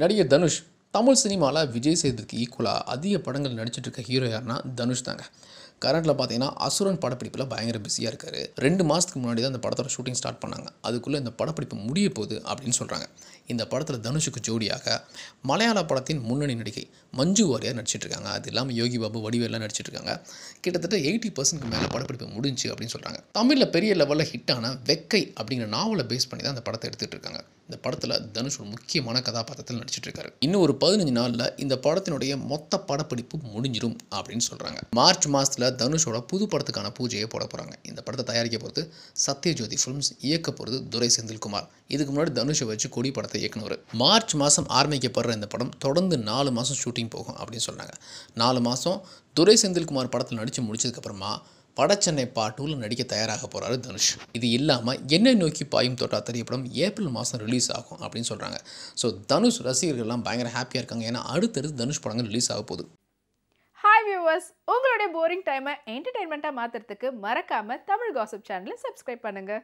நடிகர் தனுஷ் தமிழ் சினிமாவில் விஜய் சேதுக்கு ஈக்குவலாக அதிக படங்கள் நடிச்சிட்டு இருக்க ஹீரோ யாருன்னா தனுஷ் தாங்க கரண்ட்டில் பார்த்தீங்கன்னா அசுரன் படப்பிடிப்பில் பயங்கர பிஸியாக இருக்கார் ரெண்டு மாதத்துக்கு முன்னாடி தான் அந்த படத்தோட ஷூட்டிங் ஸ்டார்ட் பண்ணாங்க அதுக்குள்ளே இந்த படப்பிடிப்பு முடிய போகுது அப்படின்னு சொல்கிறாங்க இந்த படத்தில் தனுஷுக்கு ஜோடியாக மலையாள படத்தின் முன்னணி நடிகை மஞ்சு வாரியார் நடிச்சிட்ருக்காங்க அது இல்லாமல் யோகி பாபு வடிவேலாம் நடிச்சிட்ருக்காங்க கிட்டத்தட்ட எயிட்டி பர்சன்ட்க்கு மேலே படப்பிடிப்பு முடிஞ்சு அப்படின்னு சொல்கிறாங்க தமிழில் பெரிய லெவலில் ஹிட்டான வெக்கை அப்படிங்கிற நாவலை பேஸ் பண்ணி தான் அந்த படத்தை எடுத்துகிட்டு இருக்காங்க இந்த படத்தில் தனுஷ் ஒரு முக்கியமான கதாபாத்திரத்தில் இருக்காரு இன்னும் ஒரு பதினஞ்சு நாளில் இந்த படத்தினுடைய மொத்த படப்பிடிப்பு முடிஞ்சிடும் அப்படின்னு சொல்கிறாங்க மார்ச் மாதத்தில் தனுஷோட புது படத்துக்கான பூஜையை போட போகிறாங்க இந்த படத்தை தயாரிக்க போகிறது சத்யஜோதி ஃபிலிம்ஸ் இயக்க போகிறது துரை செந்தில்குமார் இதுக்கு முன்னாடி தனுஷை வச்சு கொடி படத்தை இயக்குனவர் மார்ச் மாதம் ஆரம்பிக்கப்படுற இந்த படம் தொடர்ந்து நாலு மாதம் ஷூட்டிங் போகும் அப்படின்னு சொல்கிறாங்க நாலு மாதம் துரை செந்தில்குமார் படத்தில் நடித்து முடிச்சதுக்கப்புறமா படச்சென்னை பார்ட் டூவில் நடிக்க தயாராக போகிறாரு தனுஷ் இது இல்லாமல் என்னை நோக்கி பாயும் தோட்டா தெரியப்படும் ஏப்ரல் மாதம் ரிலீஸ் ஆகும் அப்படின்னு சொல்கிறாங்க ஸோ தனுஷ் ரசிகர்கள்லாம் பயங்கர ஹாப்பியாக இருக்காங்க ஏன்னா அடுத்தடுத்து தனுஷ் படங்கள் ரிலீஸ் ஆக போகுது ஹாய் வியூவர்ஸ் உங்களுடைய போரிங் டைமை என்டர்டெயின்மெண்ட்டாக மாற்றுறதுக்கு மறக்காமல் தமிழ் காசப் சேனலை சப்ஸ்கிரைப் பண்ணுங்கள்